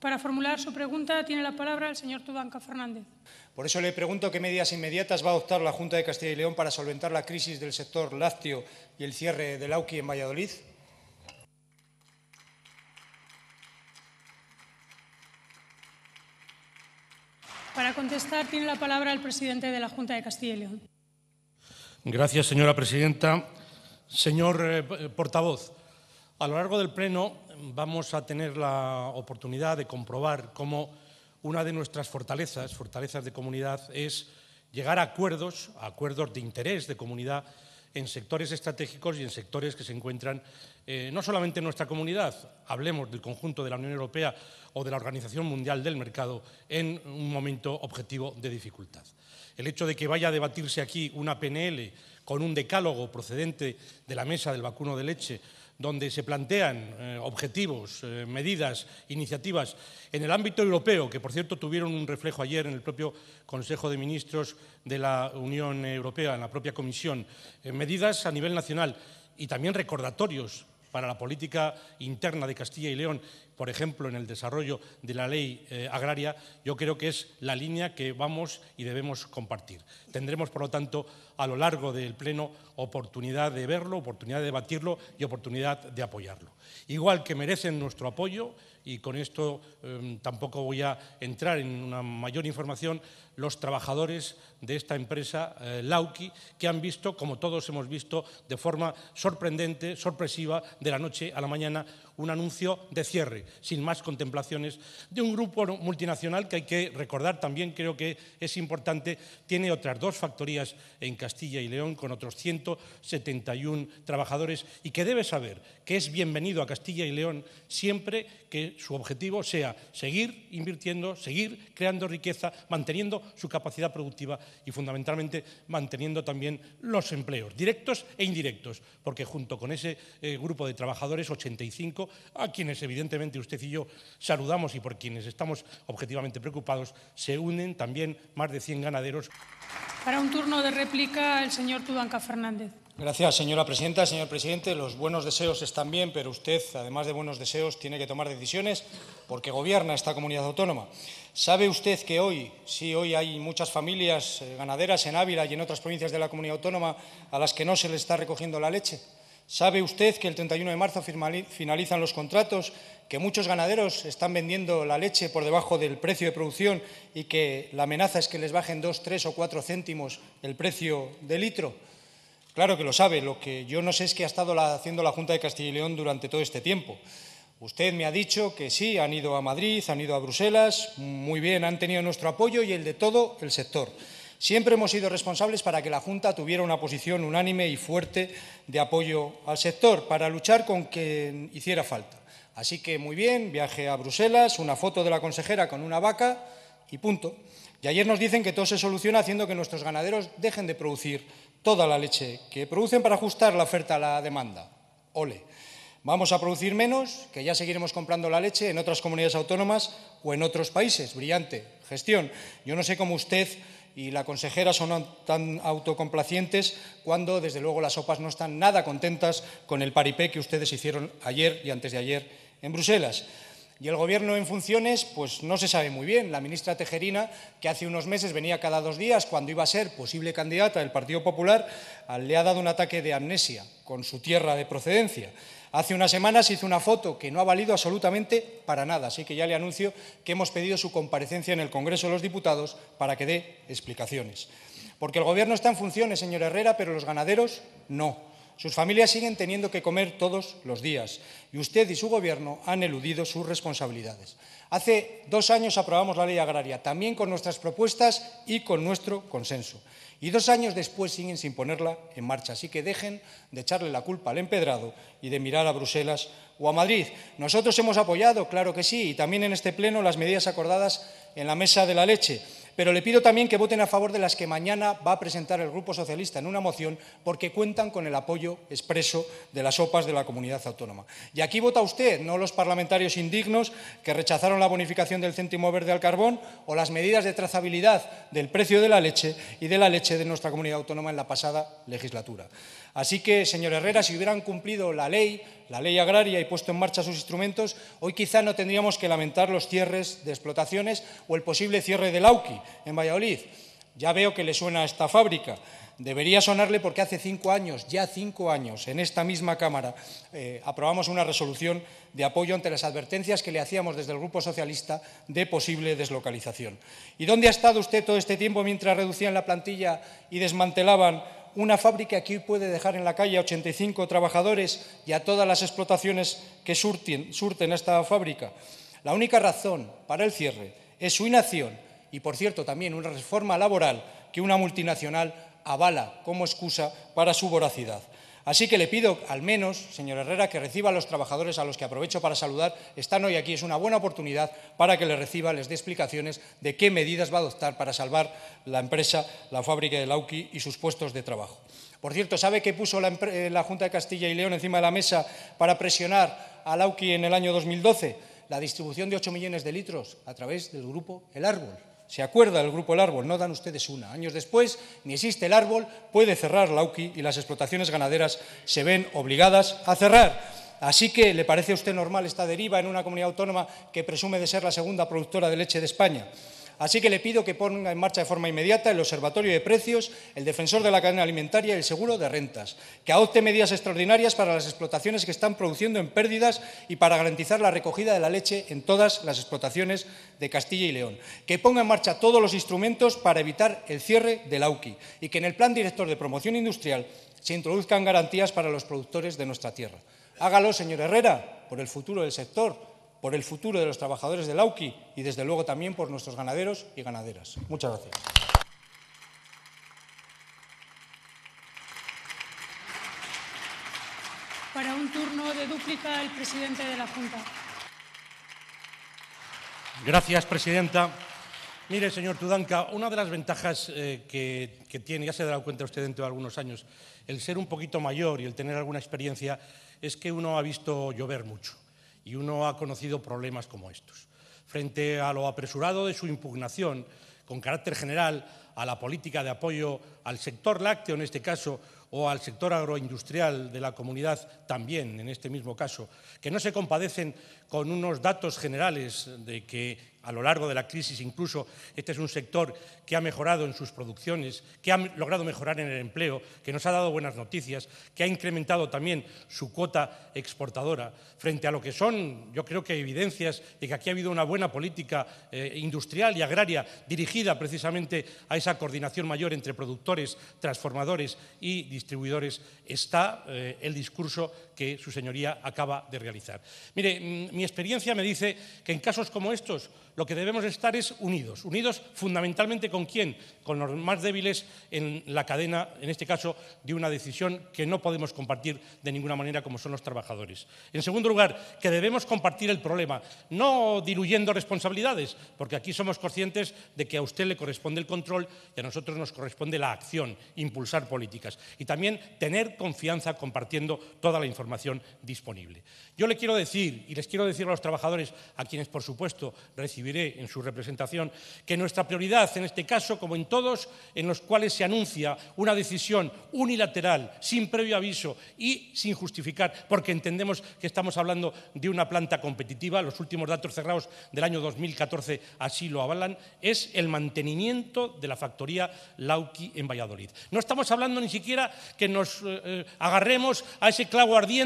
Para formular su pregunta tiene la palabra el señor Tudanca Fernández. Por eso le pregunto qué medidas inmediatas va a adoptar la Junta de Castilla y León para solventar la crisis del sector lácteo y el cierre del AUKI en Valladolid. Para contestar tiene la palabra el presidente de la Junta de Castilla y León. Gracias, señora presidenta. Señor eh, portavoz, a lo largo del Pleno vamos a tener la oportunidad de comprobar cómo una de nuestras fortalezas, fortalezas de comunidad, es llegar a acuerdos, a acuerdos de interés de comunidad en sectores estratégicos y en sectores que se encuentran eh, no solamente en nuestra comunidad, hablemos del conjunto de la Unión Europea o de la Organización Mundial del Mercado, en un momento objetivo de dificultad. El hecho de que vaya a debatirse aquí una PNL con un decálogo procedente de la mesa del vacuno de leche donde se plantean eh, objetivos, eh, medidas, iniciativas en el ámbito europeo, que por cierto tuvieron un reflejo ayer en el propio Consejo de Ministros de la Unión Europea, en la propia Comisión, eh, medidas a nivel nacional y también recordatorios para la política interna de Castilla y León, por ejemplo, en el desarrollo de la ley eh, agraria, yo creo que es la línea que vamos y debemos compartir. Tendremos, por lo tanto, a lo largo del Pleno oportunidad de verlo, oportunidad de debatirlo y oportunidad de apoyarlo. Igual que merecen nuestro apoyo, y con esto em, tampoco voy a entrar en una mayor información, los trabajadores de esta empresa, eh, Lauki, que han visto, como todos hemos visto, de forma sorprendente, sorpresiva, de la noche a la mañana, un anuncio de cierre, sin más contemplaciones, de un grupo multinacional que hay que recordar también, creo que es importante, tiene otras dos factorías en Castilla y León con otros 171 trabajadores y que debe saber que es bienvenido a Castilla y León siempre que su objetivo sea seguir invirtiendo, seguir creando riqueza, manteniendo su capacidad productiva y fundamentalmente manteniendo también los empleos, directos e indirectos, porque junto con ese eh, grupo de trabajadores, 85 a quienes evidentemente usted y yo saludamos y por quienes estamos objetivamente preocupados, se unen también más de 100 ganaderos. Para un turno de réplica, el señor Tudanca Fernández. Gracias, señora presidenta. Señor presidente, los buenos deseos están bien, pero usted, además de buenos deseos, tiene que tomar decisiones porque gobierna esta comunidad autónoma. ¿Sabe usted que hoy, si hoy hay muchas familias eh, ganaderas en Ávila y en otras provincias de la comunidad autónoma a las que no se le está recogiendo la leche? Sabe usted que el 31 de marzo finalizan los contratos, que muchos ganaderos están vendiendo la leche por debajo del precio de producción y que la amenaza es que les bajen dos, tres o cuatro céntimos el precio de litro. Claro que lo sabe, lo que yo no sé es qué ha estado haciendo la Junta de Castilla y León durante todo este tiempo. Usted me ha dicho que sí, han ido a Madrid, han ido a Bruselas, muy bien, han tenido nuestro apoyo y el de todo el sector. Siempre hemos sido responsables para que la Junta tuviera una posición unánime y fuerte de apoyo al sector, para luchar con quien hiciera falta. Así que muy bien, viaje a Bruselas, una foto de la consejera con una vaca y punto. Y ayer nos dicen que todo se soluciona haciendo que nuestros ganaderos dejen de producir toda la leche que producen para ajustar la oferta a la demanda. Ole. Vamos a producir menos, que ya seguiremos comprando la leche en otras comunidades autónomas o en otros países. Brillante gestión. Yo no sé cómo usted y la consejera son tan autocomplacientes cuando, desde luego, las OPAs no están nada contentas con el paripé que ustedes hicieron ayer y antes de ayer en Bruselas. Y el Gobierno en funciones, pues no se sabe muy bien. La ministra Tejerina, que hace unos meses venía cada dos días cuando iba a ser posible candidata del Partido Popular, le ha dado un ataque de amnesia con su tierra de procedencia. Hace unas semanas hizo una foto que no ha valido absolutamente para nada, así que ya le anuncio que hemos pedido su comparecencia en el Congreso de los Diputados para que dé explicaciones. Porque el Gobierno está en funciones, señor Herrera, pero los ganaderos no. Sus familias siguen teniendo que comer todos los días y usted y su Gobierno han eludido sus responsabilidades. Hace dos años aprobamos la ley agraria, también con nuestras propuestas y con nuestro consenso. Y dos años después siguen sin ponerla en marcha. Así que dejen de echarle la culpa al empedrado y de mirar a Bruselas o a Madrid. Nosotros hemos apoyado, claro que sí, y también en este Pleno las medidas acordadas en la mesa de la leche pero le pido también que voten a favor de las que mañana va a presentar el Grupo Socialista en una moción porque cuentan con el apoyo expreso de las OPAs de la comunidad autónoma. Y aquí vota usted, no los parlamentarios indignos que rechazaron la bonificación del céntimo verde al carbón o las medidas de trazabilidad del precio de la leche y de la leche de nuestra comunidad autónoma en la pasada legislatura. Así que, señor Herrera, si hubieran cumplido la ley, la ley agraria y puesto en marcha sus instrumentos, hoy quizá no tendríamos que lamentar los cierres de explotaciones o el posible cierre de lauki en Valladolid. Ya veo que le suena a esta fábrica. Debería sonarle porque hace cinco años, ya cinco años, en esta misma Cámara eh, aprobamos una resolución de apoyo ante las advertencias que le hacíamos desde el Grupo Socialista de posible deslocalización. ¿Y dónde ha estado usted todo este tiempo mientras reducían la plantilla y desmantelaban una fábrica que hoy puede dejar en la calle a 85 trabajadores y a todas las explotaciones que surten, surten esta fábrica. La única razón para el cierre es su inacción y, por cierto, también una reforma laboral que una multinacional avala como excusa para su voracidad. Así que le pido, al menos, señor Herrera, que reciba a los trabajadores a los que aprovecho para saludar. Están hoy aquí, es una buena oportunidad para que les reciba, les dé explicaciones de qué medidas va a adoptar para salvar la empresa, la fábrica de Lauki y sus puestos de trabajo. Por cierto, ¿sabe qué puso la, eh, Junta de Castilla y León encima de la mesa para presionar a Lauki en el año 2012? La distribución de 8 millones de litros a través del grupo El Árbol se acuerda del grupo El Árbol, no dan ustedes una. Años después, ni existe el árbol, puede cerrar la UCI y las explotaciones ganaderas se ven obligadas a cerrar. Así que, ¿le parece a usted normal esta deriva en una comunidad autónoma que presume de ser la segunda productora de leche de España? Así que le pido que ponga en marcha de forma inmediata el Observatorio de Precios, el Defensor de la Cadena Alimentaria y el Seguro de Rentas, que adopte medidas extraordinarias para las explotaciones que están produciendo en pérdidas y para garantizar la recogida de la leche en todas las explotaciones de Castilla y León, que ponga en marcha todos los instrumentos para evitar el cierre del auqui y que en el Plan Director de Promoción Industrial se introduzcan garantías para los productores de nuestra tierra. Hágalo, señor Herrera, por el futuro del sector por el futuro de los trabajadores del Auqui y, desde luego, también por nuestros ganaderos y ganaderas. Muchas gracias. Para un turno de dúplica, el presidente de la Junta. Gracias, presidenta. Mire, señor Tudanca, una de las ventajas eh, que, tiene, ya se dado cuenta usted dentro de algunos años, el ser un poquito mayor y el tener alguna experiencia, es que uno ha visto llover mucho y uno ha conocido problemas como estos. Frente a lo apresurado de su impugnación, con carácter general, a la política de apoyo al sector lácteo en este caso o al sector agroindustrial de la comunidad también en este mismo caso, que no se compadecen con unos datos generales de que a lo largo de la crisis incluso este es un sector que ha mejorado en sus producciones, que ha logrado mejorar en el empleo, que nos ha dado buenas noticias, que ha incrementado también su cuota exportadora, frente a lo que son yo creo que evidencias de que aquí ha habido una buena política eh, industrial y agraria dirigida precisamente a esa coordinación mayor entre productores, transformadores y distribuidores está eh, el discurso que su señoría acaba de realizar. Mire, mm, mi experiencia me dice que en casos como estos lo que debemos estar es unidos. Unidos fundamentalmente con quién? Con los más débiles en la cadena, en este caso, de una decisión que no podemos compartir de ninguna manera como son los trabajadores. En segundo lugar, que debemos compartir el problema, no diluyendo responsabilidades, porque aquí somos conscientes de que a usted le corresponde el control y a nosotros nos corresponde la acción, impulsar políticas. Y también tener confianza compartiendo toda la información información disponible. Yo le quiero decir, y les quiero decir a los trabajadores, a quienes por supuesto recibiré en su representación, que nuestra prioridad en este caso, como en todos en los cuales se anuncia una decisión unilateral, sin previo aviso y sin justificar, porque entendemos que estamos hablando de una planta competitiva, los últimos datos cerrados del año 2014 así lo avalan, es el mantenimiento de la factoría Lauki en Valladolid. No estamos hablando ni siquiera que nos eh, eh, agarremos a ese clavo ardiente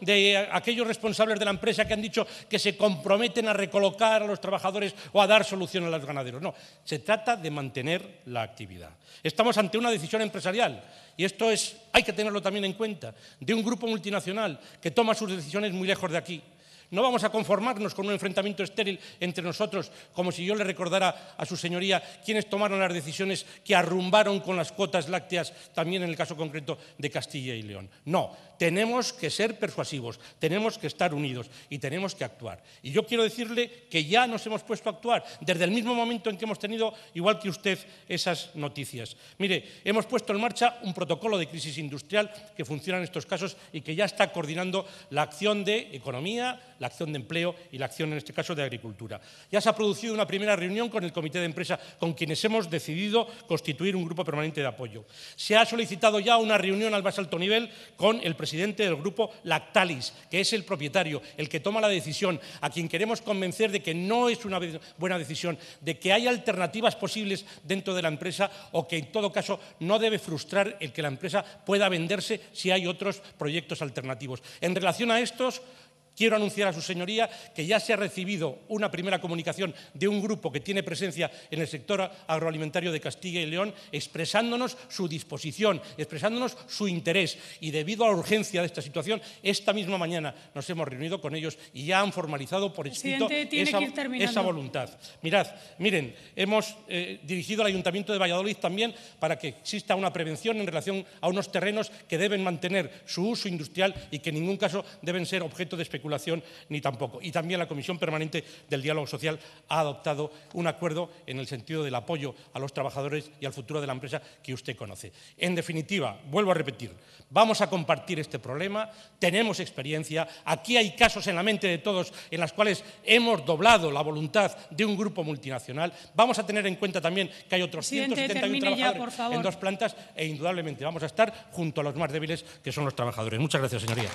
de aquellos responsables de la empresa que han dicho que se comprometen a recolocar a los trabajadores o a dar solución a los ganaderos. No, se trata de mantener la actividad. Estamos ante una decisión empresarial y esto es, hay que tenerlo también en cuenta, de un grupo multinacional que toma sus decisiones muy lejos de aquí. No vamos a conformarnos con un enfrentamiento estéril entre nosotros, como si yo le recordara a su señoría quienes tomaron las decisiones que arrumbaron con las cuotas lácteas, también en el caso concreto de Castilla y León. No, tenemos que ser persuasivos, tenemos que estar unidos y tenemos que actuar. Y yo quiero decirle que ya nos hemos puesto a actuar desde el mismo momento en que hemos tenido, igual que usted, esas noticias. Mire, hemos puesto en marcha un protocolo de crisis industrial que funciona en estos casos y que ya está coordinando la acción de economía, la acción de empleo y la acción, en este caso, de agricultura. Ya se ha producido una primera reunión con el comité de empresa, con quienes hemos decidido constituir un grupo permanente de apoyo. Se ha solicitado ya una reunión al más alto nivel con el presidente del grupo Lactalis, que es el propietario, el que toma la decisión, a quien queremos convencer de que no es una buena decisión, de que hay alternativas posibles dentro de la empresa o que, en todo caso, no debe frustrar el que la empresa pueda venderse si hay otros proyectos alternativos. En relación a estos, Quiero anunciar a su señoría que ya se ha recibido una primera comunicación de un grupo que tiene presencia en el sector agroalimentario de Castilla y León, expresándonos su disposición, expresándonos su interés. Y debido a la urgencia de esta situación, esta misma mañana nos hemos reunido con ellos y ya han formalizado por escrito esa, voluntad. Mirad, miren, hemos eh, dirigido al Ayuntamiento de Valladolid también para que exista una prevención en relación a unos terrenos que deben mantener su uso industrial y que en ningún caso deben ser objeto de especulación ni tampoco. Y también la Comisión Permanente del Diálogo Social ha adoptado un acuerdo en el sentido del apoyo a los trabajadores y al futuro de la empresa que usted conoce. En definitiva, vuelvo a repetir, vamos a compartir este problema, tenemos experiencia, aquí hay casos en la mente de todos en los cuales hemos doblado la voluntad de un grupo multinacional, vamos a tener en cuenta también que hay otros 171 trabajadores en dos plantas e indudablemente vamos a estar junto a los más débiles que son los trabajadores. Muchas gracias, señoría.